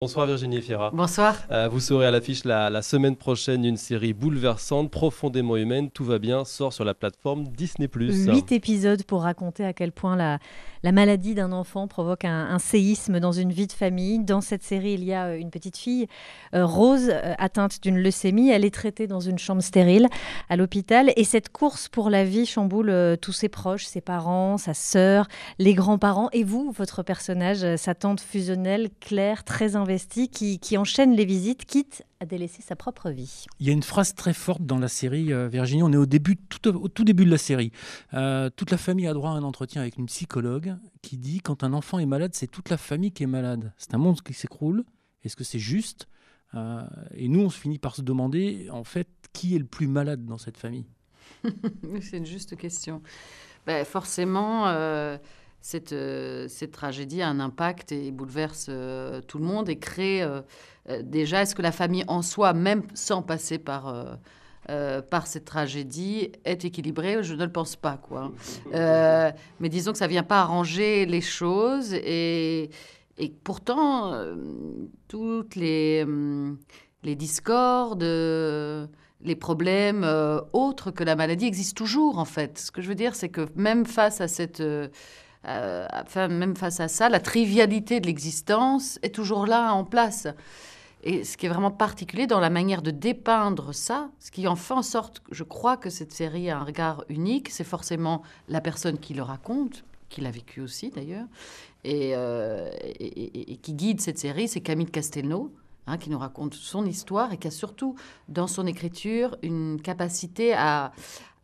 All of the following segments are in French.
Bonsoir Virginie Fiera. Bonsoir. Euh, vous saurez à l'affiche la, semaine prochaine une série bouleversante, profondément humaine, Tout va bien, sort sur la plateforme Disney ⁇ Huit épisodes pour raconter à quel point la, la maladie d'un enfant provoque un, séisme dans une vie de famille. Dans cette série, il y a euh, une petite fille, euh, Rose, euh, atteinte d'une leucémie. Elle est traitée dans une chambre stérile à l'hôpital. Et cette course pour la vie chamboule tous ses proches, ses parents, sa sœur, les grands-parents. Et vous, votre personnage, sa tante fusionnelle, Claire, très investie, qui, qui enchaîne les visites, quitte à délaisser sa propre vie. Il y a une phrase très forte dans la série, euh, Virginie, on est au, début, tout, au tout début de la série. Euh, toute la famille a droit à un entretien avec une psychologue qui dit quand un enfant est malade, c'est toute la famille qui est malade. C'est un monde qui s'écroule. Est-ce que c'est juste euh, Et nous, on se finit par se demander, en fait, qui est le plus malade dans cette famille C'est une juste question. Ben, forcément cette, euh, cette tragédie a un impact et bouleverse euh, tout le monde et crée euh, déjà, est-ce que la famille en soi, même sans passer par... par cette tragédie est équilibrée, je ne le pense pas. Quoi. mais disons que ça ne vient pas arranger les choses. Et, et pourtant, toutes les, les discordes, les problèmes autres que la maladie existent toujours, en fait. Ce que je veux dire, c'est que même face à cette... Euh, enfin, même face à ça, la trivialité de l'existence est toujours là en place. Et ce qui est vraiment particulier dans la manière de dépeindre ça, ce qui en fait en sorte, je crois que cette série a un regard unique, c'est forcément la personne qui le raconte, qui l'a vécu aussi d'ailleurs, et, euh, qui guide cette série, c'est Camille Castelnau, hein, qui nous raconte son histoire et qui a surtout dans son écriture une capacité à,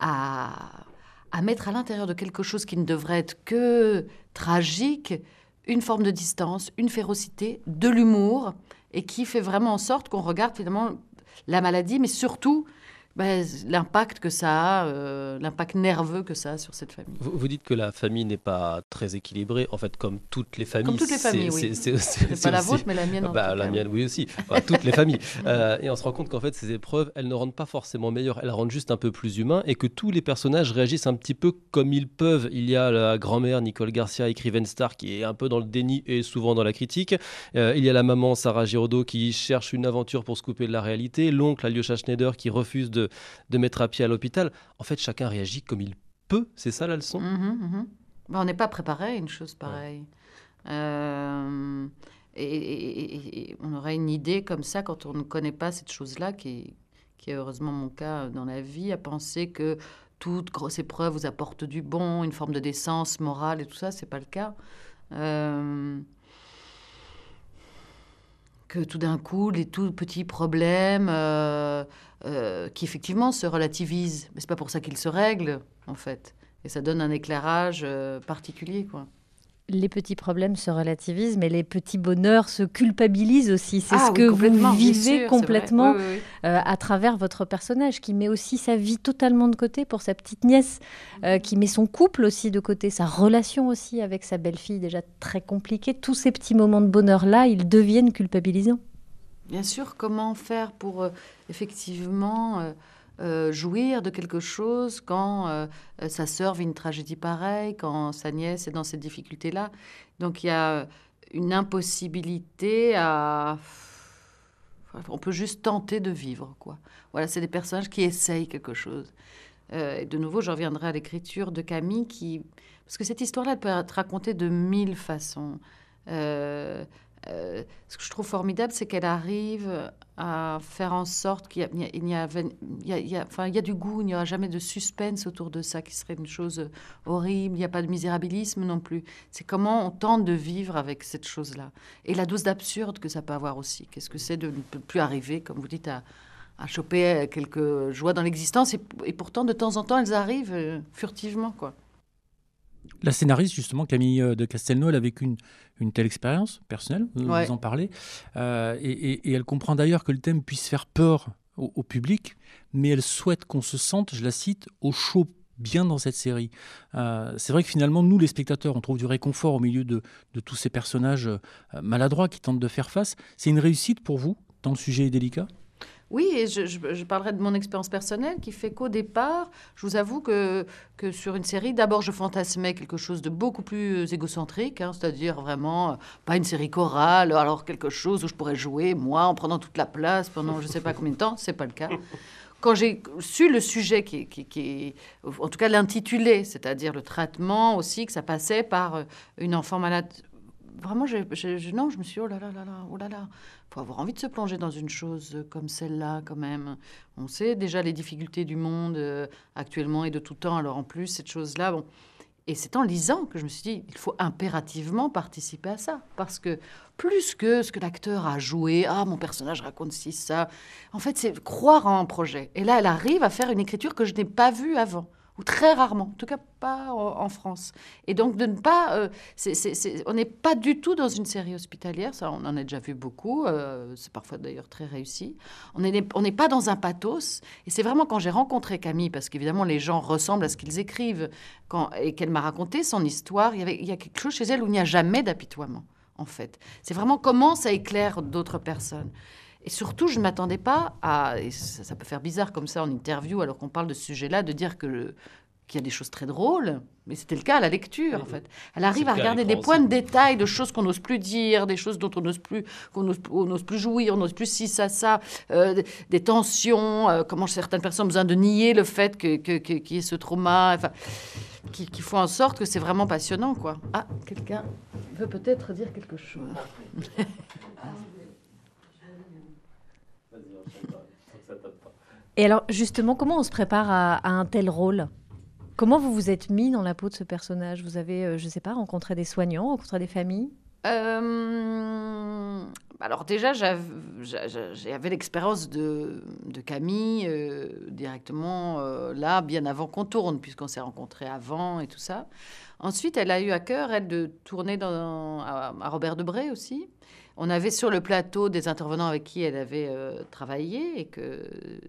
à à mettre à l'intérieur de quelque chose qui ne devrait être que tragique une forme de distance, une férocité, de l'humour, et qui fait vraiment en sorte qu'on regarde finalement la maladie, mais surtout bah, l'impact que ça a, euh, l'impact nerveux que ça a sur cette famille. Vous, dites que la famille n'est pas très équilibrée, en fait, comme toutes les familles. Comme toutes les familles, oui. C'est pas la vôtre, mais la mienne. bah, la mienne, oui aussi. toutes les familles. Euh, et on se rend compte qu'en fait, ces épreuves, elles ne rendent pas forcément meilleures, elles rendent juste un peu plus humain et que tous les personnages réagissent un petit peu comme ils peuvent. Il y a la grand-mère Nicole Garcia, écrivaine star, qui est un peu dans le déni et souvent dans la critique. Euh, il y a la maman Sarah Giraudot qui cherche une aventure pour se couper de la réalité. L'oncle Aljosha Schneider qui refuse de de, mettre à pied à l'hôpital. En fait, chacun réagit comme il peut. C'est ça la leçon mhm, mhm. On n'est pas préparé à une chose pareille. Euh, et, on aurait une idée comme ça quand on ne connaît pas cette chose-là, qui, qui est heureusement mon cas dans la vie, à penser que toute grosse épreuve vous apporte du bon, une forme de décence morale et tout ça. C'est pas le cas. Euh, tout d'un coup, les tout petits problèmes euh, euh, qui effectivement se relativisent, mais c'est pas pour ça qu'ils se règlent en fait, et ça donne un éclairage euh, particulier quoi les petits problèmes se relativisent, mais les petits bonheurs se culpabilisent aussi. C'est ah ce que vous vivez complètement euh, à travers votre personnage, qui met aussi sa vie totalement de côté pour sa petite nièce, euh, qui met son couple aussi de côté, sa relation aussi avec sa belle-fille, déjà très compliquée. Tous ces petits moments de bonheur-là, ils deviennent culpabilisants. Bien sûr, comment faire pour euh, effectivement euh, jouir de quelque chose quand euh, sa sœur vit une tragédie pareille, quand sa nièce est dans cette difficulté-là. Donc il y a une impossibilité à... On peut juste tenter de vivre, quoi. Voilà, c'est des personnages qui essayent quelque chose. Euh, et de nouveau, je reviendrai à l'écriture de Camille, qui... Parce que cette histoire-là peut être racontée de mille façons. Euh, ce que je trouve formidable, c'est qu'elle arrive à faire en sorte qu'il y, y, a, il y du goût, il n'y aura jamais de suspense autour de ça qui serait une chose horrible. Il n'y a pas de misérabilisme non plus. C'est comment on tente de vivre avec cette chose-là et la dose d'absurde que ça peut avoir aussi. Qu'est-ce que c'est de ne plus arriver, comme vous dites, à, choper quelques joies dans l'existence et, pourtant de temps en temps elles arrivent euh, furtivement quoi. La scénariste justement Camille euh, de Castelnau, elle a vécu une, une telle expérience personnelle, vous, en parler euh, et, elle comprend d'ailleurs que le thème puisse faire peur au, public, mais elle souhaite qu'on se sente, je la cite, au chaud bien dans cette série. Euh, c'est vrai que finalement, nous, les spectateurs, on trouve du réconfort au milieu de, de tous ces personnages euh, maladroits qui tentent de faire face. C'est une réussite pour vous, tant le sujet est délicat oui, et je, parlerai de mon expérience personnelle qui fait qu'au départ, je vous avoue que, que sur une série, d'abord, je fantasmais quelque chose de beaucoup plus euh, égocentrique, hein, c'est-à-dire vraiment euh, pas une série chorale, alors quelque chose où je pourrais jouer, moi, en prenant toute la place pendant je ne sais pas combien de temps. Ce n'est pas le cas. Quand j'ai su le sujet, qui, en tout cas l'intitulé, c'est-à-dire le traitement aussi, que ça passait par euh, une enfant malade vraiment, je, non, je me suis dit, oh là là là là, oh faut avoir envie de se plonger dans une chose euh, comme celle-là quand même. On sait déjà les difficultés du monde euh, actuellement et de tout temps, alors en plus, cette chose-là, bon. Et c'est en lisant que je me suis dit, il faut impérativement participer à ça. Parce que plus que ce que l'acteur a joué, ah, mon personnage raconte si ça, en fait, c'est croire en un projet. Et là, elle arrive à faire une écriture que je n'ai pas vue avant ou très rarement, en tout cas pas euh, en France. Et donc de ne pas, euh, on n'est pas du tout dans une série hospitalière, ça on en a déjà vu beaucoup, euh, c'est parfois d'ailleurs très réussi. On n'est pas dans un pathos, et c'est vraiment quand j'ai rencontré Camille, parce qu'évidemment les gens ressemblent à ce qu'ils écrivent, quand, et qu'elle m'a raconté son histoire, il y, avait, il y a quelque chose chez elle où il n'y a jamais d'apitoiement en fait. C'est vraiment comment ça éclaire d'autres personnes. Et surtout, je ne m'attendais pas à. Et ça, peut faire bizarre comme ça en interview, alors qu'on parle de ce sujet-là, de dire que qu'il y a des choses très drôles, mais c'était le cas à la lecture, en fait. Elle arrive à regarder des points de détail de choses qu'on n'ose plus dire, des choses dont on n'ose plus, qu'on n'ose plus jouir, on n'ose plus si, ça, ça, euh, des tensions, euh, comment certaines personnes ont besoin de nier le fait qu'il que, que, y ait ce trauma, enfin, qui, qui font en sorte que c'est vraiment passionnant, quoi. Ah, quelqu'un veut peut-être dire quelque chose. Et alors, justement, comment on se prépare à, un tel rôle Comment vous vous êtes mis dans la peau de ce personnage Vous avez, euh, je ne sais pas, rencontré des soignants, rencontré des familles euh, Alors déjà, j'avais l'expérience de, Camille euh, directement là, bien avant qu'on tourne, puisqu'on s'est rencontrés avant et tout ça. Ensuite, elle a eu à cœur, elle, de tourner dans, à, à Robert Debré aussi. On avait sur le plateau des intervenants avec qui elle avait euh, travaillé et que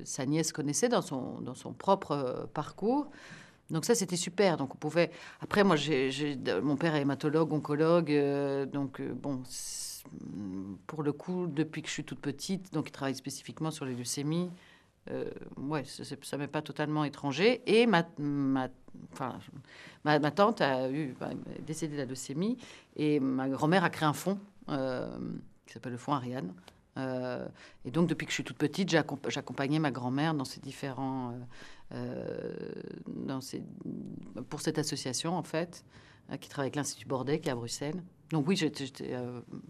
sa nièce connaissait dans son, dans son propre euh, parcours. Donc ça, c'était super. Donc on pouvait. Après, moi, mon père est hématologue, oncologue, euh, donc bon, pour le coup, depuis que je suis toute petite, donc il travaille spécifiquement sur les leucémies. ouais, ça m'est pas totalement étranger. Et ma, enfin, ma, tante a eu bah, décédé de la leucémie et ma grand-mère a créé un fonds euh, qui s'appelle le Fonds Ariane. Euh, et donc, depuis que je suis toute petite, j'accompagnais ma grand-mère dans ces différents. Euh, dans ces, pour cette association, en fait, qui travaille avec l'Institut Bordet, qui est à Bruxelles. Donc, oui, j'étais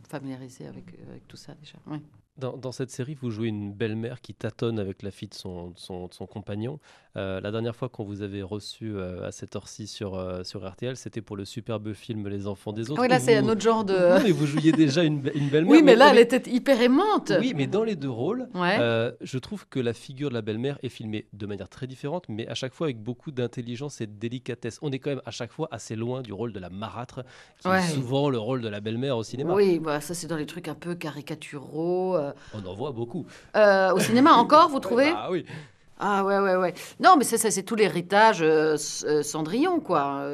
familiarisée avec, avec, tout ça déjà. Oui. Dans, cette série, vous jouez une belle-mère qui tâtonne avec la fille de son, son, compagnon. Euh, la dernière fois qu'on vous avait reçu euh, à cette heure-ci sur, euh, sur RTL, c'était pour le superbe film Les Enfants des Autres. Ah oui, là, c'est un autre genre de. Non, mais vous jouiez déjà une, une belle-mère. Oui, mais, là, elle était hyper aimante. Oui, mais dans les deux rôles, je trouve que la figure de la belle-mère est filmée de manière très différente, mais à chaque fois avec beaucoup d'intelligence et de délicatesse. On est quand même à chaque fois assez loin du rôle de la marâtre, qui est souvent le rôle de la belle-mère au cinéma. Oui, bah, ça, c'est dans les trucs un peu caricaturaux. On en voit beaucoup. Euh, au cinéma encore, vous trouvez Ah oui. Ah ouais, ouais, ouais. Non, mais ça, ça c'est tout l'héritage euh, euh, Cendrillon, quoi.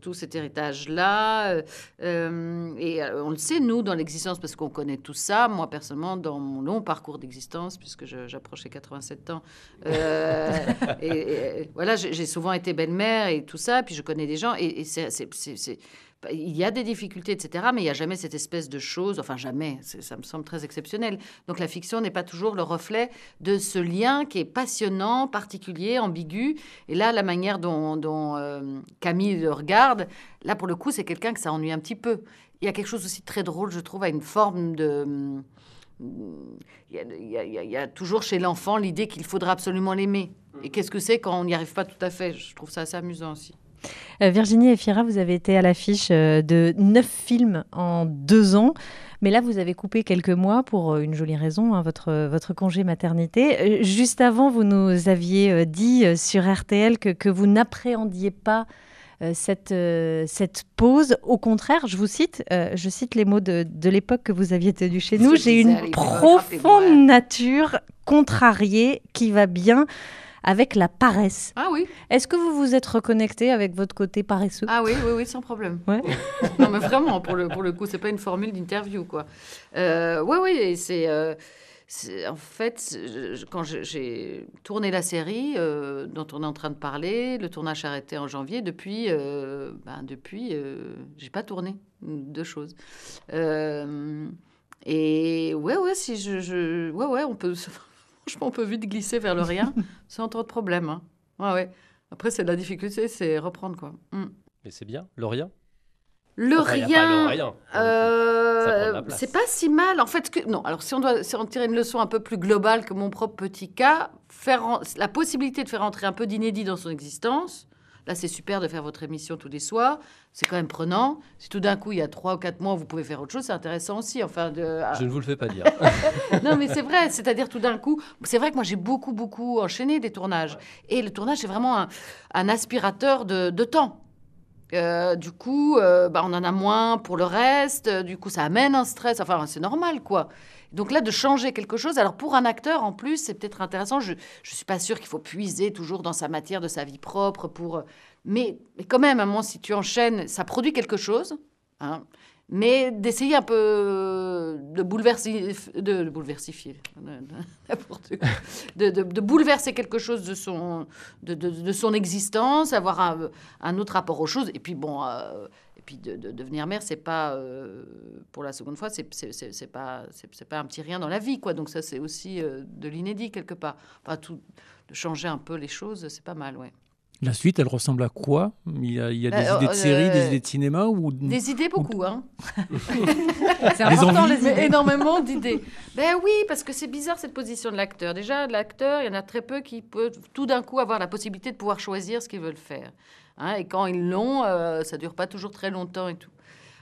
tout cet héritage-là. et on le sait, nous, dans l'existence, parce qu'on connaît tout ça. Moi, personnellement, dans mon long parcours d'existence, puisque j'approchais 87 ans, et, voilà, j'ai souvent été belle-mère et tout ça, puis je connais des gens, et, et c'est bah, il y a des difficultés, etc., mais il n'y a jamais cette espèce de chose, enfin jamais, ça me semble très exceptionnel. Donc la fiction n'est pas toujours le reflet de ce lien qui est passionnant, particulier, ambigu. Et là, la manière dont, euh, Camille le regarde, là pour le coup, c'est quelqu'un que ça ennuie un petit peu. Il y a quelque chose aussi très drôle, je trouve, à une forme de... Hmm, il y, il y a, toujours chez l'enfant l'idée qu'il faudra absolument l'aimer. Et qu'est-ce que c'est quand on n'y arrive pas tout à fait Je trouve ça assez amusant aussi. Euh, Virginie Efira, vous avez été à l'affiche euh, de neuf films en deux ans. Mais là, vous avez coupé quelques mois pour euh, une jolie raison, hein, votre, congé maternité. Juste avant, vous nous aviez dit sur RTL que, vous n'appréhendiez pas cette, pause. Au contraire, je vous cite, je cite les mots de, de l'époque que vous aviez tenu chez nous, j'ai une profonde nature contrariée qui va bien avec la paresse. Ah oui. Est-ce que vous vous êtes reconnecté avec votre côté paresseux Ah oui, oui, oui, sans problème. Ouais. non, mais vraiment, pour le, pour le coup, c'est pas une formule d'interview, quoi. Euh, oui, oui, euh, c'est. en fait, quand j'ai tourné la série euh, dont on est en train de parler, le tournage arrêté en janvier, depuis, euh, ben depuis, j'ai pas tourné deux choses. et ouais, ouais, si je, je ouais, ouais, on peut franchement, on peut vite glisser vers le rien sans trop de problèmes. Hein. Ouais, ouais. Après, c'est de la difficulté, c'est reprendre, quoi. Mm. Mais c'est bien, le rien le rien, euh, c'est pas si mal. En fait, que, non. Alors, si on doit tirer une leçon un peu plus globale que mon propre petit cas, la possibilité de faire entrer un peu d'inédit dans son existence, Là, c'est super de faire votre émission tous les soirs. C'est quand même prenant. Si tout d'un coup, il y a trois ou quatre mois, vous pouvez faire autre chose, c'est intéressant aussi. Enfin, de... Ah. Je ne vous le fais pas dire. non, mais c'est vrai. C'est-à-dire, tout d'un coup, c'est vrai que moi, j'ai beaucoup, beaucoup enchaîné des tournages. Et le tournage, c'est vraiment un, aspirateur de temps. Euh, du coup, euh, bah, on en a moins pour le reste. Euh, du coup, ça amène un stress. Enfin, c'est normal, quoi. Donc là, de changer quelque chose. Alors pour un acteur, en plus, c'est peut-être intéressant. Je ne suis pas sûre qu'il faut puiser toujours dans sa matière de sa vie propre pour. Mais, mais quand même, à un hein, moment, si tu enchaînes, ça produit quelque chose. Hein mais d'essayer un peu de bouleverser, de, bouleversifier, de, bouleverser quelque chose de son, de, son existence, avoir un, autre rapport aux choses, et puis bon, euh, et puis de, devenir mère, c'est pas euh, pour la seconde fois, c'est pas c'est pas un petit rien dans la vie, quoi. Donc ça, c'est aussi euh, de l'inédit quelque part. Enfin, tout, de changer un peu les choses, c'est pas mal, ouais. La suite, elle ressemble à quoi Il y a, des euh, idées de euh, séries, des idées de cinéma ou Des idées beaucoup, hein. c'est important, les énormément d'idées. Ben oui, parce que c'est bizarre cette position de l'acteur. Déjà, l'acteur, il y en a très peu qui peut tout d'un coup avoir la possibilité de pouvoir choisir ce qu'ils veulent faire. Hein. et quand ils l'ont, euh, ça dure pas toujours très longtemps et tout.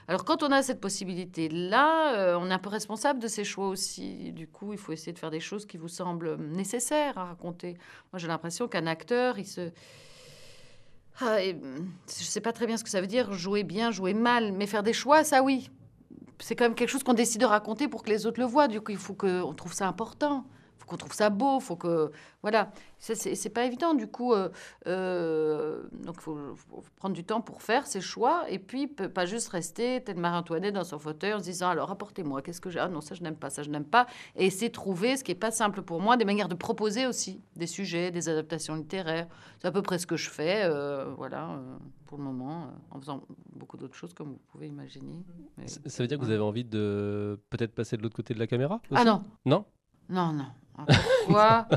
Alors quand on a cette possibilité là, on est un peu responsable de ses choix aussi. Du coup, il faut essayer de faire des choses qui vous semblent nécessaires à raconter. Moi, j'ai l'impression qu'un acteur, il se ah, mm, je ne sais pas très bien ce que ça veut dire, jouer bien, jouer mal, mais faire des choix, ça oui. C'est quand même quelque chose qu'on décide de raconter pour que les autres le voient, du coup il faut qu'on trouve ça important qu'on trouve ça beau, faut que voilà, c'est pas évident. Du coup, euh, euh, donc faut, prendre du temps pour faire ses choix et puis pas juste rester tel Marie-Antoinette dans son fauteuil en se disant alors apportez-moi, qu'est-ce que j'ai Ah non ça je n'aime pas, ça je n'aime pas et essayer de trouver ce qui est pas simple pour moi, des manières de proposer aussi des sujets, des adaptations littéraires. C'est à peu près ce que je fais, euh, voilà, pour le moment, en faisant beaucoup d'autres choses comme vous pouvez imaginer. ça veut dire que vous avez envie de peut-être passer de l'autre côté de la caméra Ah non. Non. Non non. Hein, pourquoi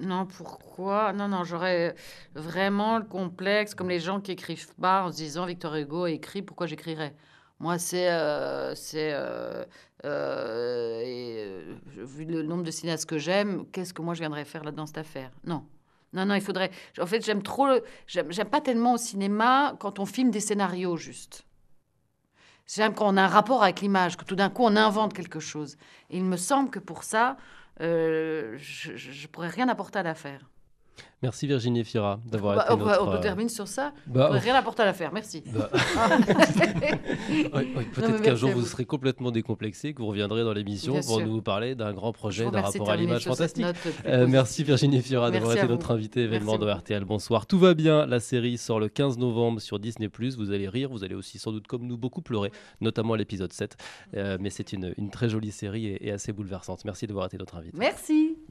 Non, pourquoi Non, non, j'aurais vraiment le complexe, comme les gens qui écrivent pas en se disant Victor Hugo a écrit, pourquoi j'écrirais moi, c'est euh, c'est euh, euh, vu le nombre de cinéastes que j'aime, qu'est-ce que moi je viendrais faire là-dedans cette affaire Non, non, non, il faudrait. En fait, j'aime trop. J'aime pas tellement au cinéma quand on filme des scénarios juste. J'aime quand on a un rapport avec l'image, que tout d'un coup on invente quelque chose. il me semble que pour ça, euh, je pourrais rien apporter à l'affaire. Merci Virginie Fira d'avoir été bah, on, notre... on peut terminer sur ça. Euh, bah, rien n'apporte à faire, merci. Bah. Peut-être qu'un jour vous. serez complètement décomplexé, que vous reviendrez dans l'émission pour nous parler d'un grand projet, d'un rapport à l'image fantastique. Euh, merci Virginie Fira d'avoir été notre invitée événement de RTL. Bonsoir. Tout va bien, la série sort le 15 novembre sur Disney+. Vous allez rire, vous allez aussi sans doute comme nous beaucoup pleurer, notamment à l'épisode 7. Euh, mais c'est une, très jolie série et, et assez bouleversante. Merci d'avoir été notre invitée. Merci.